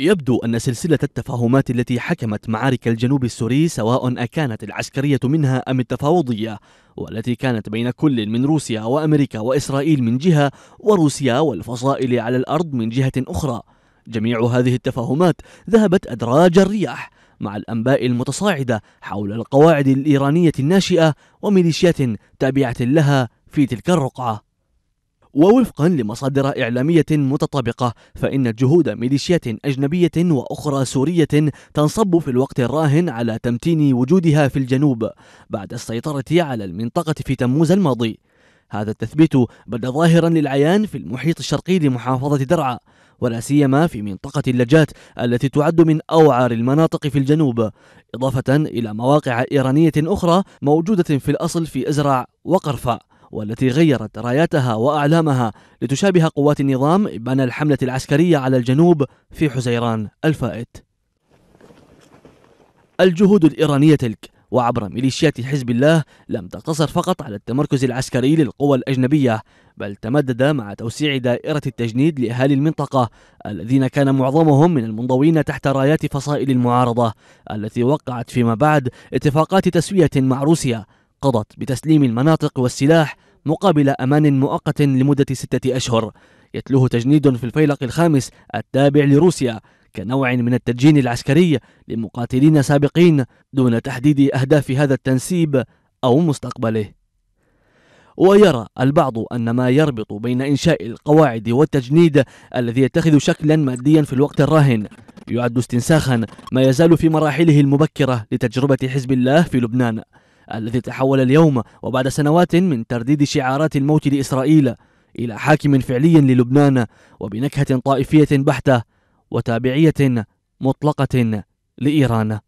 يبدو أن سلسلة التفاهمات التي حكمت معارك الجنوب السوري سواء أكانت العسكرية منها أم التفاوضية والتي كانت بين كل من روسيا وأمريكا وإسرائيل من جهة وروسيا والفصائل على الأرض من جهة أخرى جميع هذه التفاهمات ذهبت أدراج الرياح مع الأنباء المتصاعدة حول القواعد الإيرانية الناشئة وميليشيات تابعة لها في تلك الرقعة ووفقا لمصادر إعلامية متطابقة فإن جهود ميليشيات أجنبية وأخرى سورية تنصب في الوقت الراهن على تمتين وجودها في الجنوب بعد السيطرة على المنطقة في تموز الماضي هذا التثبيت بدا ظاهرا للعيان في المحيط الشرقي لمحافظة درعا ولا سيما في منطقة اللجات التي تعد من أوعر المناطق في الجنوب إضافة إلى مواقع إيرانية أخرى موجودة في الأصل في أزرع وقرفة والتي غيرت راياتها وأعلامها لتشابه قوات النظام بنى الحملة العسكرية على الجنوب في حزيران الفائت الجهود الإيرانية تلك وعبر ميليشيات حزب الله لم تقتصر فقط على التمركز العسكري للقوى الأجنبية بل تمدد مع توسيع دائرة التجنيد لأهالي المنطقة الذين كان معظمهم من المنضوين تحت رايات فصائل المعارضة التي وقعت فيما بعد اتفاقات تسوية مع روسيا قضت بتسليم المناطق والسلاح مقابل أمان مؤقت لمدة ستة أشهر يتلوه تجنيد في الفيلق الخامس التابع لروسيا كنوع من التدجين العسكري لمقاتلين سابقين دون تحديد أهداف هذا التنسيب أو مستقبله ويرى البعض أن ما يربط بين إنشاء القواعد والتجنيد الذي يتخذ شكلا ماديا في الوقت الراهن يعد استنساخا ما يزال في مراحله المبكرة لتجربة حزب الله في لبنان الذي تحول اليوم وبعد سنوات من ترديد شعارات الموت لإسرائيل إلى حاكم فعلي للبنان وبنكهة طائفية بحتة وتابعية مطلقة لإيران